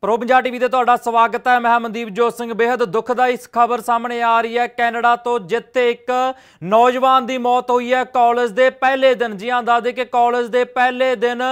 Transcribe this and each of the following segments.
pro TV ਤੇ ਤੁਹਾਡਾ ਸਵਾਗਤ ਹੈ ਮੈਂ ਮਨਦੀਪ ਜੋਤ ਸਿੰਘ ਬੇਹਦ ਦੁਖਦਾਈ ਇਸ ਖਬਰ ਸਾਹਮਣੇ ਆ ਰਹੀ ਹੈ ਕੈਨੇਡਾ ਤੋਂ ਜਿੱਥੇ ਇੱਕ ਨੌਜਵਾਨ ਦੀ ਮੌਤ ਹੋਈ ਹੈ ਕਾਲਜ ਦੇ ਪਹਿਲੇ ਦਿਨ ਜੀ ਆਂ ਦੱਸਦੇ ਕਿ ਕਾਲਜ ਦੇ ਪਹਿਲੇ ਦਿਨ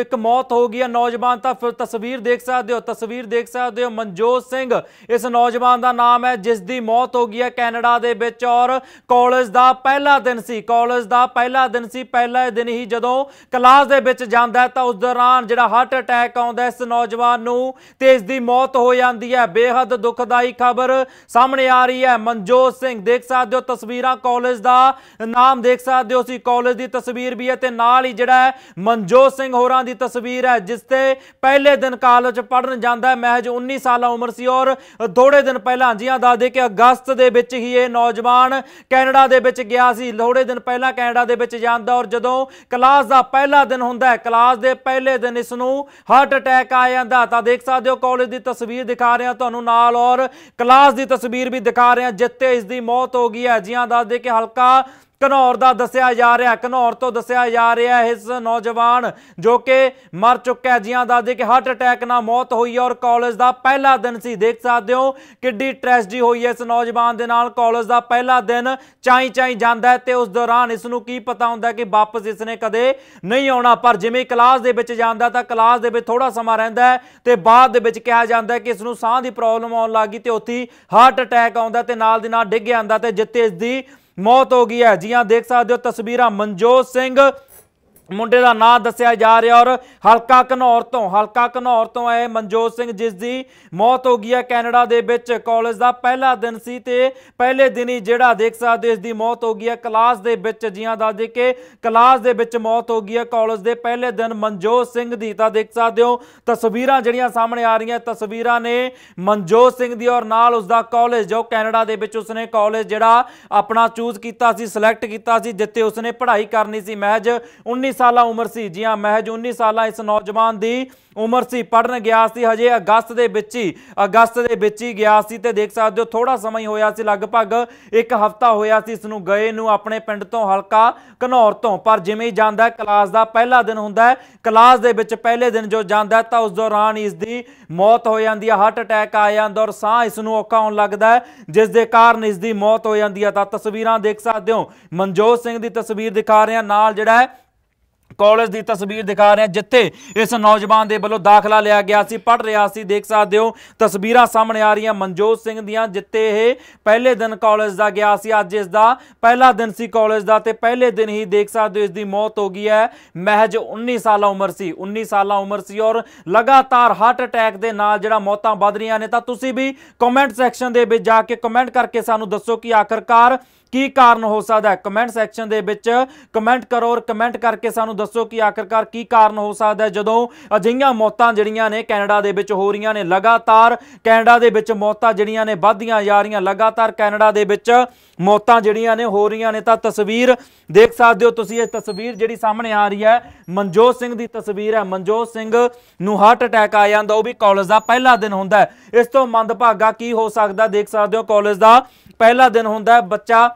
ਇੱਕ ਮੌਤ ਹੋ ਗਈ ਹੈ ਨੌਜਵਾਨ ਤਾਂ ਫਿਰ ਤਸਵੀਰ ਦੇਖ ਸਕਦੇ ਹੋ ਤਸਵੀਰ ਦੇਖ ਸਕਦੇ ਹੋ ਮਨਜੋਤ ਸਿੰਘ ਇਸ ਨੌਜਵਾਨ ਦਾ ਨਾਮ ਹੈ ਜਿਸ ਦੀ ਮੌਤ ਹੋ ਗਈ ਹੈ ਕੈਨੇਡਾ ਦੇ ਵਿੱਚ ਔਰ ਕਾਲਜ ਦਾ ਪਹਿਲਾ ਦਿਨ ਸੀ ਕਾਲਜ ਦਾ ਪਹਿਲਾ ਦਿਨ ਸੀ ਪਹਿਲਾ ਦਿਨ ਹੀ ਜਦੋਂ ਕਲਾਸ ਦੇ ਵਿੱਚ ਜਾਂਦਾ ਤਾਂ ਉਸ ਦੌਰਾਨ ਜਿਹੜਾ ਹਾਰਟ ਅਟੈਕ ਆਉਂਦਾ ਇਸ ਨੌਜਵਾਨ ਨੂੰ ਤੇ ਇਸ ਦੀ ਮੌਤ ਹੋ ਜਾਂਦੀ ਹੈ ਬੇहद ਦੁਖਦਾਈ ਖਬਰ ਸਾਹਮਣੇ ਆ ਰਹੀ ਹੈ ਮਨਜੋਤ ਸਿੰਘ ਦੇਖ ਸਕਦੇ ਹੋ ਤਸਵੀਰਾਂ ਕਾਲਜ ਦਾ ਨਾਮ ਦੇਖ ਸਕਦੇ ਹੋ ਸੀ ਕਾਲਜ ਦੀ ਤਸਵੀਰ ਵੀ ਹੈ ਤੇ ਨਾਲ ਹੀ ਜਿਹੜਾ ਮਨਜੋਤ ਸਿੰਘ ਹੋਰਾਂ ਦੀ ਤਸਵੀਰ ਹੈ ਜਿਸ ਤੇ ਪਹਿਲੇ ਦਿਨ ਕਾਲਜ ਪੜਨ ਜਾਂਦਾ ਮਹਿਜ 19 ਸਾਲਾ ਉਮਰ ਸੀ ਔਰ ਥੋੜੇ ਦਿਨ ਪਹਿਲਾਂ ਜੀਆਂ ਦੱਸ ਦੇ ਕਿ ਅਗਸਤ ਦੇ ਵਿੱਚ ਹੀ ਇਹ ਨੌਜਵਾਨ ਕੈਨੇਡਾ ਦੇ ਵਿੱਚ ਗਿਆ ਸੀ ਥੋੜੇ ਦਿਨ ਪਹਿਲਾਂ ਕੈਨੇਡਾ ਦੇ ਵਿੱਚ ਜਾਂਦਾ ਔਰ ਜਦੋਂ ਕਲਾਸ ਦਾ ਪਹਿਲਾ ਦਿਨ ਹੁੰਦਾ ਹੈ ਕਲਾਸ ਦੇ ਪਹਿਲੇ ਦਿਨ ਇਸ ਨੂੰ ਹਾਰਟ ਅਟੈਕ ਆ ਜਾਂਦਾ ਤਾਂ ਦੇਖ ਸਕਦੇ ਹੋ ਕਾਲਜ ਦੀ ਤਸਵੀਰ ਦਿਖਾ ਰਿਹਾ ਤੁਹਾਨੂੰ ਨਾਲ ਔਰ ਕਲਾਸ ਦੀ ਤਸਵੀਰ ਵੀ ਦਿਖਾ ਰਿਹਾ ਜਿੱਤੇ ਇਸ ਦੀ ਮੌਤ ਹੋ ਗਈ ਹੈ ਜੀਆਂ ਦੱਸ ਦੇ ਕਿ ਹਲਕਾ ਘਨੌਰ ਦਾ ਦੱਸਿਆ ਜਾ ਰਿਹਾ ਘਨੌਰ ਤੋਂ ਦੱਸਿਆ ਜਾ ਰਿਹਾ ਇਸ ਨੌਜਵਾਨ ਜੋ ਕਿ ਮਰ ਚੁੱਕਾ ਹੈ ਜੀਆਂ ਦੱਸਦੇ ਕਿ ਹਾਰਟ ਅਟੈਕ ਨਾਲ ਮੌਤ ਹੋਈ ਹੈ ਔਰ ਕਾਲਜ ਦਾ ਪਹਿਲਾ ਦਿਨ ਸੀ ਦੇਖ ਸਕਦੇ ਹੋ ਕਿੱਡੀ ਟ੍ਰੈਜਡੀ ਹੋਈ ਹੈ ਇਸ ਨੌਜਵਾਨ ਦੇ ਨਾਲ ਕਾਲਜ ਦਾ ਪਹਿਲਾ ਦਿਨ ਚਾਈ ਚਾਈ ਜਾਂਦਾ ਤੇ ਉਸ ਦੌਰਾਨ ਇਸ ਨੂੰ ਕੀ ਪਤਾ ਹੁੰਦਾ ਕਿ ਵਾਪਸ ਇਸ ਨੇ ਕਦੇ ਨਹੀਂ ਆਉਣਾ ਪਰ ਜਿਵੇਂ ਕਲਾਸ ਦੇ ਵਿੱਚ ਜਾਂਦਾ ਤਾਂ ਕਲਾਸ ਦੇ ਵਿੱਚ ਥੋੜਾ ਸਮਾਂ ਰਹਿੰਦਾ ਤੇ ਬਾਅਦ ਦੇ ਵਿੱਚ ਕਿਹਾ ਜਾਂਦਾ ਕਿ ਇਸ ਨੂੰ ਸਾਹ ਦੀ ਪ੍ਰੋਬਲਮ ਆਉਣ ਲੱਗੀ ਤੇ ਉੱਥੇ ਹਾਰਟ ਅਟੈਕ ਆਉਂਦਾ ਤੇ ਨਾਲ ਦੇ ਨਾਲ ਡਿੱਗ ਜਾਂਦਾ ਤੇ ਜਿੱਤੇ ਇਸ ਦੀ ਮੌਤ ਹੋ ਗਈ ਹੈ ਜੀ ਹਾਂ ਦੇਖ ਸਕਦੇ ਹੋ ਤਸਵੀਰਾਂ ਮਨਜੋਤ ਸਿੰਘ ਮੁੰਡੇ ਦਾ ਨਾਂ ਦੱਸਿਆ ਜਾ ਰਿਹਾ ਔਰ ਹਲਕਾ ਘਨੌਰ ਤੋਂ ਹਲਕਾ ਘਨੌਰ ਤੋਂ ਆਏ ਮਨਜੋਤ ਸਿੰਘ ਜਿਸ ਦੀ ਮੌਤ ਹੋ ਗਈ ਹੈ ਕੈਨੇਡਾ ਦੇ ਵਿੱਚ ਕਾਲਜ ਦਾ ਪਹਿਲਾ ਦਿਨ ਸੀ ਤੇ ਪਹਿਲੇ ਦਿਨ ਹੀ ਜਿਹੜਾ ਦੇਖ ਸਕਦੇ ਇਸ ਦੀ ਮੌਤ ਹੋ ਗਈ ਹੈ ਕਲਾਸ ਦੇ ਵਿੱਚ ਜੀਆਂ ਦਾ ਦੇ ਕੇ ਕਲਾਸ ਦੇ ਵਿੱਚ ਮੌਤ ਹੋ ਗਈ ਹੈ ਕਾਲਜ ਦੇ ਪਹਿਲੇ ਦਿਨ ਮਨਜੋਤ ਸਿੰਘ ਦੀ ਤਾਂ ਦੇਖ ਸਕਦੇ ਹੋ ਤਸਵੀਰਾਂ ਜਿਹੜੀਆਂ ਸਾਹਮਣੇ ਆ ਰਹੀਆਂ ਤਸਵੀਰਾਂ ਨੇ ਮਨਜੋਤ ਸਿੰਘ ਦੀ ਔਰ ਨਾਲ ਉਸ ਦਾ ਕਾਲਜ ਜੋ ਕੈਨੇਡਾ ਦੇ ਵਿੱਚ ਉਸਨੇ ਕਾਲਜ ਜਿਹੜਾ ਆਪਣਾ ਚੂਜ਼ ਕੀਤਾ ਸੀ ਸਿਲੈਕਟ ਕੀਤਾ ਸੀ ਜਿੱਤੇ ਉਸਨੇ ਪੜ੍ਹਾਈ ਕਰਨੀ ਸੀ ਮਹਿਜ 19 ਸਾਲਾਂ ਉਮਰ ਸੀ ਜੀ ਹਾਂ ਮਹਿਜ 19 ਸਾਲਾਂ ਇਸ ਨੌਜਵਾਨ ਦੀ ਉਮਰ ਸੀ ਪੜਨ ਗਿਆ ਸੀ ਹਜੇ ਅਗਸਤ ਦੇ ਵਿੱਚ ਹੀ ਅਗਸਤ ਦੇ ਵਿੱਚ ਹੀ ਗਿਆ ਸੀ ਤੇ ਦੇਖ ਸਕਦੇ ਹੋ ਥੋੜਾ ਸਮਾਂ ਹੀ ਹੋਇਆ ਸੀ ਲਗਭਗ ਇੱਕ ਹਫ਼ਤਾ ਹੋਇਆ ਸੀ ਇਸ ਨੂੰ ਗਏ ਨੂੰ ਆਪਣੇ ਪਿੰਡ ਤੋਂ ਹਲਕਾ ਘਨੌਰ ਤੋਂ ਪਰ ਜਿਵੇਂ ਹੀ ਜਾਂਦਾ ਕਲਾਸ ਦਾ ਪਹਿਲਾ ਦਿਨ ਹੁੰਦਾ ਹੈ ਕਲਾਸ ਦੇ ਵਿੱਚ ਪਹਿਲੇ ਦਿਨ ਜੋ ਜਾਂਦਾ ਤਾਂ ਉਸ ਦੌਰਾਨ ਇਸ ਦੀ ਮੌਤ ਹੋ ਜਾਂਦੀ ਹੈ ਹਾਰਟ ਅਟੈਕ ਆ ਜਾਂਦਾ ਔਰ ਸਾਹ ਇਸ ਨੂੰ ਔਖਾ ਹੋਣ ਲੱਗਦਾ ਹੈ ਜਿਸ ਦੇ ਕਾਰਨ ਇਸ ਦੀ ਮੌਤ ਹੋ ਜਾਂਦੀ ਹੈ ਤਾਂ ਤਸਵੀਰਾਂ ਦੇਖ ਸਕਦੇ ਹੋ ਮਨਜੋਤ ਸਿੰਘ ਦੀ ਤਸਵੀਰ ਦਿਖਾ ਰਹੇ ਹਾਂ ਨਾਲ ਜਿਹੜਾ ਕਾਲਜ ਦੀ ਤਸਵੀਰ ਦਿਖਾ ਰਹੇ ਹਾਂ ਜਿੱਥੇ ਇਸ ਨੌਜਵਾਨ ਦੇ ਵੱਲੋਂ ਦਾਖਲਾ ਲਿਆ ਗਿਆ ਸੀ ਪੜ ਰਿਹਾ ਸੀ ਦੇਖ ਸਕਦੇ ਹੋ ਤਸਵੀਰਾਂ ਸਾਹਮਣੇ ਆ ਰਹੀਆਂ ਮਨਜੋਤ ਸਿੰਘ ਦੀਆਂ ਜਿੱਥੇ ਇਹ ਪਹਿਲੇ ਦਿਨ ਕਾਲਜ ਦਾ ਗਿਆ ਸੀ ਅੱਜ ਇਸ ਦਾ ਪਹਿਲਾ ਦਿਨ ਸੀ ਕਾਲਜ ਦਾ ਤੇ ਪਹਿਲੇ ਦਿਨ ਹੀ ਦੇਖ ਸਕਦੇ ਹੋ ਇਸ ਦੀ ਮੌਤ ਹੋ ਗਈ ਹੈ ਮਹਿਜ 19 ਸਾਲਾਂ ਉਮਰ ਸੀ 19 ਸਾਲਾਂ ਉਮਰ ਸੀ ਔਰ ਲਗਾਤਾਰ ਹਾਰਟ ਅਟੈਕ ਦੇ ਨਾਲ ਜਿਹੜਾ ਮੌਤਾਂ ਵੱਧ ਰਹੀਆਂ ਨੇ ਤਾਂ ਤੁਸੀਂ ਵੀ ਕਮੈਂਟ ਸੈਕਸ਼ਨ ਦੇ ਵਿੱਚ ਜਾ ਕੇ ਕਮੈਂਟ ਕਰਕੇ ਸਾਨੂੰ ਦੱਸੋ ਕਿ ਆਖਰਕਾਰ ਕੀ ਕਾਰਨ ਹੋ ਸਕਦਾ ਹੈ ਕਮੈਂਟ ਸੈਕਸ਼ਨ ਦੇ ਵਿੱਚ ਕਮੈਂਟ ਕਰੋ ਔਰ ਕਮੈਂਟ ਕਰਕੇ ਸਾਨੂੰ ਦੱਸੋ ਕਿ ਆਖਰਕਾਰ ਕੀ ਕਾਰਨ ਹੋ ਸਕਦਾ ਹੈ ਜਦੋਂ ਅਜਿਹੀਆਂ ਮੌਤਾਂ ਜਿਹੜੀਆਂ ਨੇ ਕੈਨੇਡਾ ਦੇ ਵਿੱਚ ਹੋ ਰਹੀਆਂ ਨੇ ਲਗਾਤਾਰ ਕੈਨੇਡਾ ਦੇ ਵਿੱਚ ਮੌਤਾਂ ਜਿਹੜੀਆਂ ਨੇ ਵੱਧਦੀਆਂ ਜਾ ਰਹੀਆਂ ਲਗਾਤਾਰ ਕੈਨੇਡਾ ਦੇ ਵਿੱਚ ਮੌਤਾਂ ਜਿਹੜੀਆਂ ਨੇ ਹੋ ਰਹੀਆਂ ਨੇ ਤਾਂ ਤਸਵੀਰ ਦੇਖ ਸਕਦੇ ਹੋ ਤੁਸੀਂ ਇਹ ਤਸਵੀਰ ਜਿਹੜੀ ਸਾਹਮਣੇ ਆ ਰਹੀ ਹੈ ਮਨਜੋਤ ਸਿੰਘ ਦੀ ਤਸਵੀਰ ਹੈ ਮਨਜੋਤ ਸਿੰਘ ਨੂੰ ਹਾਰਟ ਅਟੈਕ ਆ ਜਾਂਦਾ ਉਹ ਵੀ ਕਾਲਜ ਦਾ ਪਹਿਲਾ ਦਿਨ ਹੁੰਦਾ ਇਸ ਤੋਂ ਮੰਦਭਾਗਾ ਕੀ ਹੋ ਸਕਦਾ ਦੇਖ ਸਕਦੇ ਹੋ ਕਾਲਜ ਦਾ ਪਹਿਲਾ ਦਿਨ ਹੁੰਦਾ ਬੱਚਾ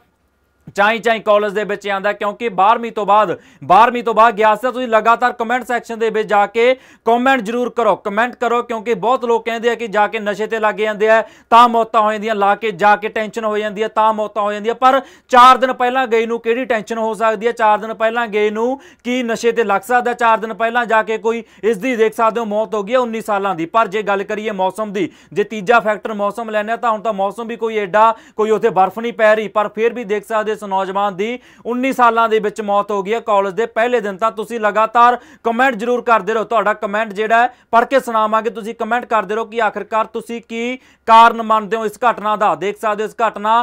ਚਾਈ ਚਾਈ ਕਾਲਜ ਦੇ ਵਿੱਚ ਆਂਦਾ ਕਿਉਂਕਿ 12ਵੀਂ ਤੋਂ ਬਾਅਦ 12ਵੀਂ ਤੋਂ ਬਾਅਦ ਗਿਆ ਸੀ ਤੁਸੀਂ ਲਗਾਤਾਰ ਕਮੈਂਟ ਸੈਕਸ਼ਨ ਦੇ ਵਿੱਚ ਜਾ ਕੇ ਕਮੈਂਟ ਜ਼ਰੂਰ ਕਰੋ ਕਮੈਂਟ ਕਰੋ ਕਿਉਂਕਿ ਬਹੁਤ ਲੋਕ ਕਹਿੰਦੇ ਆ ਕਿ ਜਾ ਕੇ ਨਸ਼ੇ ਤੇ ਲੱਗ ਜਾਂਦੇ ਆ ਤਾਂ ਮੌਤਾਂ ਹੋ ਜਾਂਦੀਆਂ ਲਾ ਕੇ ਜਾ ਕੇ ਟੈਨਸ਼ਨ ਹੋ ਜਾਂਦੀ ਆ ਤਾਂ ਮੌਤਾਂ ਹੋ ਜਾਂਦੀਆਂ ਪਰ 4 ਦਿਨ ਪਹਿਲਾਂ ਗਏ ਨੂੰ ਕਿਹੜੀ ਟੈਨਸ਼ਨ ਹੋ ਸਕਦੀ ਆ 4 ਦਿਨ ਪਹਿਲਾਂ ਗਏ ਨੂੰ ਕੀ ਨਸ਼ੇ ਤੇ ਲੱਗ ਸਕਦਾ 4 ਦਿਨ ਪਹਿਲਾਂ ਜਾ ਕੇ ਕੋਈ ਇਸ ਦੀ ਦੇਖ ਸਕਦੇ ਹੋ ਮੌਤ ਹੋ ਗਈ 19 ਸਾਲਾਂ ਦੀ ਪਰ ਜੇ ਗੱਲ ਕਰੀਏ ਮੌਸਮ ਦੀ ਜੇ ਤੀਜਾ ਫੈਕਟਰ ਮੌਸਮ ਲੈਣਾ ਤਾਂ ਹੁਣ ਤਾਂ ਮੌਸਮ ਵੀ ਕੋਈ ਐਡਾ ਕੋਈ ਉਥੇ ਬਰਫ਼ ਨਹੀਂ ਪੈ ਰਹੀ ਪਰ ਫਿਰ ਵੀ ਦੇਖ ਸਕਦੇ ਇਸ ਨੌਜਵਾਨ ਦੀ 19 ਸਾਲਾਂ ਦੇ ਵਿੱਚ ਮੌਤ ਹੋ ਗਈ ਹੈ ਕਾਲਜ ਦੇ ਪਹਿਲੇ ਦਿਨ ਤਾਂ ਤੁਸੀਂ ਲਗਾਤਾਰ ਕਮੈਂਟ ਜ਼ਰੂਰ ਕਰਦੇ ਰਹੋ ਤੁਹਾਡਾ ਕਮੈਂਟ ਜਿਹੜਾ ਹੈ ਪੜ੍ਹ ਕੇ ਸੁਣਾਵਾਂਗੇ ਤੁਸੀਂ ਕਮੈਂਟ ਕਰਦੇ ਰਹੋ ਕਿ ਆਖਰਕਾਰ ਤੁਸੀਂ ਕੀ ਕਾਰਨ ਮੰਨਦੇ ਹੋ ਇਸ ਘਟਨਾ ਦਾ ਦੇਖ ਸਕਦੇ ਹੋ ਇਸ ਘਟਨਾ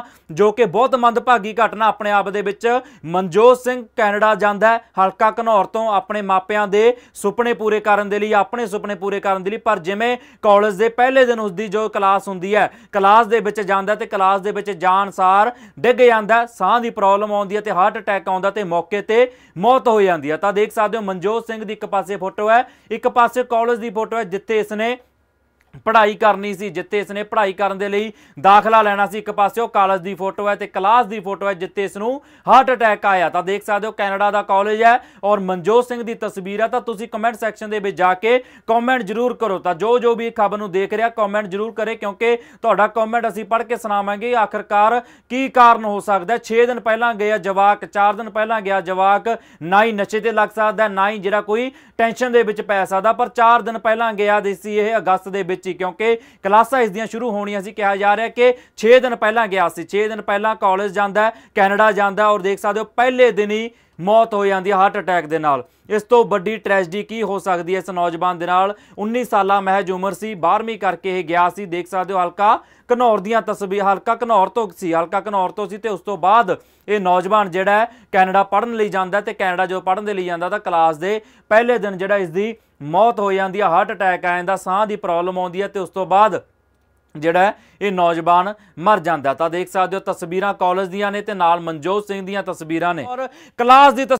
ਜੋ ਕਿ ਬਹੁਤ ਮੰਦਭਾਗੀ ਘਟਨਾ ਆਪਣੇ ਆਪ ਦੇ ਵਿੱਚ ਮਨਜੋਤ ਸਿੰਘ ਕੈਨੇਡਾ ਜਾਂਦਾ ਹੈ ਹਲਕਾ ਘਨੌਰ ਤੋਂ ਆਪਣੇ ਮਾਪਿਆਂ ਦੇ ਸੁਪਨੇ ਪੂਰੇ ਕਰਨ ਦੇ ਲਈ ਆਪਣੇ ਸੁਪਨੇ ਪੂਰੇ ਕਰਨ ਦੇ ਲਈ ਪਰ ਜਿਵੇਂ ਕਾਲਜ ਦੇ ਪਹਿਲੇ ਦਿਨ ਉਸ ਦੀ ਜੋ ਕਲਾਸ ਹੁੰਦੀ ਹੈ ਕਲਾਸ ਦੇ ਵਿੱਚ ਜਾਂਦਾ ਤੇ ਕਲਾਸ ਦੇ ਵਿੱਚ ਜਾਣਸਾਰ ਡਿੱਗ ਜਾਂਦਾ ਸਾਹ ਦੀ ਪ੍ਰੋਬਲਮ ਆਉਂਦੀ ਹੈ ਤੇ ਹਾਰਟ ਅਟੈਕ ਆਉਂਦਾ ਤੇ ਮੌਕੇ ਤੇ ਮੌਤ ਹੋ ਜਾਂਦੀ ਹੈ ਤਾਂ ਦੇਖ ਸਕਦੇ ਹੋ ਮਨਜੋਤ ਸਿੰਘ ਦੀ ਇੱਕ ਪਾਸੇ ਫੋਟੋ ਹੈ ਇੱਕ ਪਾਸੇ ਕਾਲਜ ਦੀ ਫੋਟੋ ਹੈ ਜਿੱਥੇ ਇਸਨੇ ਪੜ੍ਹਾਈ ਕਰਨੀ ਸੀ ਜਿੱਤੇ ਇਸ ਨੇ ਪੜ੍ਹਾਈ ਕਰਨ ਦੇ ਲਈ ਦਾਖਲਾ ਲੈਣਾ ਸੀ ਇੱਕ ਪਾਸੇ ਉਹ ਕਾਲਜ ਦੀ ਫੋਟੋ ਹੈ ਤੇ ਕਲਾਸ ਦੀ ਫੋਟੋ ਹੈ ਜਿੱਤੇ ਇਸ ਨੂੰ ਹਾਰਟ ਅਟੈਕ ਆਇਆ ਤਾਂ ਦੇਖ ਸਕਦੇ ਹੋ ਕੈਨੇਡਾ ਦਾ ਕਾਲਜ ਹੈ ਔਰ ਮਨਜੋਤ ਸਿੰਘ ਦੀ ਤਸਵੀਰ ਹੈ ਤਾਂ ਤੁਸੀਂ ਕਮੈਂਟ ਸੈਕਸ਼ਨ ਦੇ ਵਿੱਚ ਜਾ ਕੇ ਕਮੈਂਟ ਜ਼ਰੂਰ ਕਰੋ ਤਾਂ ਜੋ ਜੋ ਵੀ ਖਬਰ ਨੂੰ ਦੇਖ ਰਿਹਾ ਕਮੈਂਟ ਜ਼ਰੂਰ ਕਰੇ ਕਿਉਂਕਿ ਤੁਹਾਡਾ ਕਮੈਂਟ ਅਸੀਂ ਪੜ੍ਹ ਕੇ ਸੁਣਾਵਾਂਗੇ ਆਖਰਕਾਰ ਕੀ ਕਾਰਨ ਹੋ ਸਕਦਾ 6 ਦਿਨ ਪਹਿਲਾਂ ਗਿਆ ਜਵਾਕ 4 ਦਿਨ ਪਹਿਲਾਂ ਗਿਆ ਜਵਾਕ ਨਾ ਹੀ ਨਸ਼ੇ ਤੇ ਲੱਗ ਸਕਦਾ ਨਾ ਹੀ ਜਿਹੜਾ ਕੋਈ ਟੈਨਸ਼ਨ ਦੇ ਵਿੱਚ ਪੈ ਸਕਦਾ ਪਰ 4 ਦਿਨ ਪਹਿਲਾਂ ਗਿਆ ਦੇਸੀ ਇਹ ਅਗਸਤ ਦੇ ਵਿੱਚ ਵਿੱਚ ਹੀ ਕਿਉਂਕਿ ਕਲਾਸਾਂ ਇਸ ਦੀਆਂ ਸ਼ੁਰੂ ਹੋਣੀਆਂ ਸੀ ਕਿਹਾ ਜਾ ਰਿਹਾ ਕਿ 6 ਦਿਨ ਪਹਿਲਾਂ ਗਿਆ ਸੀ 6 ਦਿਨ ਪਹਿਲਾਂ ਕਾਲਜ ਜਾਂਦਾ ਕੈਨੇਡਾ ਜਾਂਦਾ ਔਰ ਦੇਖ ਸਕਦੇ ਹੋ ਪਹਿਲੇ ਦਿਨ ਹੀ ਮੌਤ ਹੋ ਜਾਂਦੀ ਹੈ ਹਾਰਟ ਅਟੈਕ ਦੇ ਨਾਲ ਇਸ ਤੋਂ ਵੱਡੀ ਟ੍ਰੈਜਡੀ ਕੀ ਹੋ ਸਕਦੀ ਹੈ ਇਸ ਨੌਜਵਾਨ ਦੇ ਨਾਲ 19 ਸਾਲਾਂ ਮਹਿਜ ਉਮਰ ਸੀ 12ਵੀਂ ਕਰਕੇ ਇਹ ਗਿਆ ਸੀ ਦੇਖ ਸਕਦੇ ਹੋ ਹਲਕਾ ਘਨੌਰ ਦੀਆਂ ਤਸਵੀਰ ਹਲਕਾ ਘਨੌਰ ਤੋਂ ਸੀ ਹਲਕਾ ਘਨੌਰ ਤੋਂ ਸੀ ਤੇ ਉਸ ਤੋਂ ਬਾਅਦ ਇਹ ਨੌਜਵਾਨ ਜਿਹੜਾ ਕੈਨੇਡਾ ਪੜਨ ਲਈ ਜਾਂਦਾ ਤੇ ਕੈਨੇਡਾ ਜੋ ਪੜਨ ਦੇ ਲਈ ਜਾਂਦਾ ਤਾਂ ਕਲਾਸ ਦੇ ਪਹਿਲੇ ਦਿਨ ਜਿਹੜਾ ਇਸ ਦੀ ਮੌਤ ਹੋ ਜਾਂਦੀ ਆ ਹਾਰਟ ਅਟੈਕ ਆ ਜਾਂਦਾ ਸਾਹ ਦੀ ਪ੍ਰੋਬਲਮ ਆਉਂਦੀ ਆ ਤੇ ਉਸ ਤੋਂ ਬਾਅਦ ਜਿਹੜਾ ਇਹ ਨੌਜਵਾਨ ਮਰ ਜਾਂਦਾ ਤਾਂ ਦੇਖ ਸਕਦੇ ਹੋ ਤਸਵੀਰਾਂ ਕਾਲਜ ਦੀਆਂ ਨੇ ਤੇ ਨਾਲ ਮਨਜੋਤ ਸਿੰਘ ਦੀਆਂ ਤਸਵੀਰਾਂ ਨੇ ਔਰ ਕਲਾਸ ਦੀ